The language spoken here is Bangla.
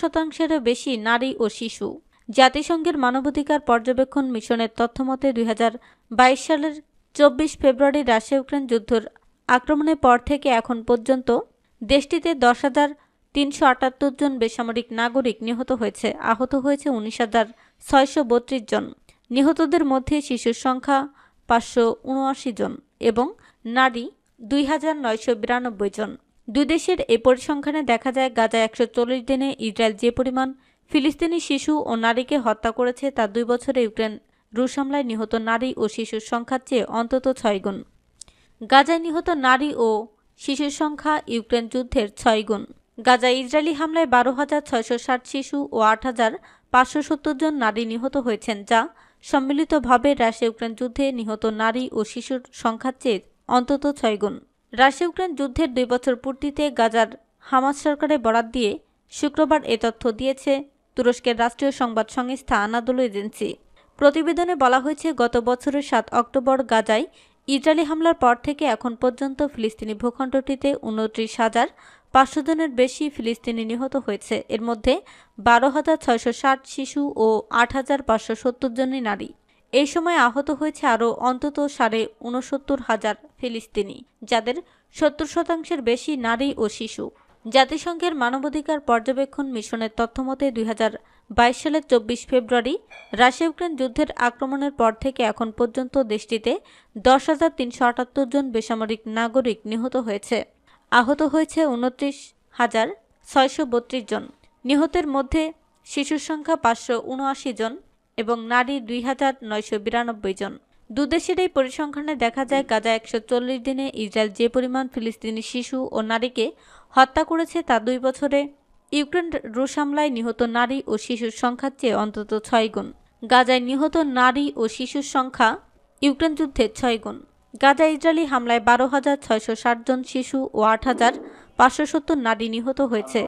শতাংশেরও বেশি নারী ও শিশু জাতিসংঘের মানবাধিকার পর্যবেক্ষণ মিশনের তথ্যমতে দুই সালের চব্বিশ ফেব্রুয়ারি রাশিয়া ইউক্রেন যুদ্ধর আক্রমণের পর থেকে এখন পর্যন্ত দেশটিতে দশ হাজার তিনশো আটাত্তর জন বেসামরিক নাগরিক নিহত হয়েছে আহত হয়েছে উনিশ হাজার ছয়শো বত্রিশ জন নিহতদের মধ্যে শিশুর সংখ্যা পাঁচশো উনআশি জন এবং নারী দুই হাজার নয়শো বিরানব্বই জন দুই দেশের এ পরিসংখ্যানে দেখা যায় গাজা একশো দিনে ইসরায়েল যে পরিমাণ ফিলিস্তিনি শিশু ও নারীকে হত্যা করেছে তা দুই বছরে ইউক্রেন রুশ হামলায় নিহত নারী ও শিশুর সংখ্যার চেয়ে অন্তত ছয় গুণ গাজায় নিহত নারী ও শিশুর সংখ্যা ইউক্রেন যুদ্ধের ছয় গুণ গাজায় ইসরায়েলি হামলায় বারো হাজার ছয়শো ষাট শিশু ও আট হাজার পাঁচশো সত্তর জন নারী নিহত হয়েছেন যা সম্মিলিতভাবে রাশিয়া ইউক্রেন যুদ্ধে নিহত নারী ও শিশুর সংখ্যার চেয়ে অন্তত ছয় গুণ রাশিয়া ইউক্রেন যুদ্ধের দুই বছর পূর্তিতে গাজার হামাস সরকারের বরাত দিয়ে শুক্রবার এ তথ্য দিয়েছে তুরস্কের রাষ্ট্রীয় সংবাদ সংস্থা আনাদুল এজেন্সি প্রতিবেদনে বলা হয়েছে গত বছরের সাত অক্টোবর গাজায় ইসরায়েলি হামলার পর থেকে এখন পর্যন্ত ফিলিস্তিনি ভূখণ্ডটিতে উনত্রিশ হাজার পাঁচশো জনের বেশি ফিলিস্তিনি নিহত হয়েছে এর মধ্যে বারো হাজার ছয়শো ষাট শিশু ও আট হাজার পাঁচশো সত্তর জনই নারী এই সময় আহত হয়েছে আরও অন্তত সাড়ে উনসত্তর হাজার ফিলিস্তিনি যাদের সত্তর শতাংশের বেশি নারী ও শিশু জাতিসংঘের মানবাধিকার পর্যবেক্ষণ মিশনের তথ্যমতে দুই বাইশ সালের চব্বিশ ফেব্রুয়ারি রাশিয়া ইউক্রেন যুদ্ধের আক্রমণের পর থেকে এখন পর্যন্ত দেশটিতে দশ হাজার তিনশো আটাত্তর জন বেসামরিক নাগরিক নিহত হয়েছে আহত হয়েছে উনত্রিশ হাজার ছয়শো বত্রিশ জন নিহতের মধ্যে শিশুর সংখ্যা পাঁচশো উনআশি জন এবং নারী দুই হাজার নয়শো বিরানব্বই জন দুদেশের এই পরিসংখ্যানে দেখা যায় গাজা একশো চল্লিশ দিনে ইসরায়েল যে পরিমাণ ফিলিস্তিনি শিশু ও নারীকে হত্যা করেছে তা দুই বছরে ইউক্রেন রুশ হামলায় নিহত নারী ও শিশুর সংখ্যার চেয়ে অন্তত ছয় গুণ গাজায় নিহত নারী ও শিশুর সংখ্যা ইউক্রেন যুদ্ধে ছয় গুণ গাজা ইসরায়েলি হামলায় বারো হাজার ছয়শো জন শিশু ও আট হাজার পাঁচশো সত্তর নারী নিহত হয়েছে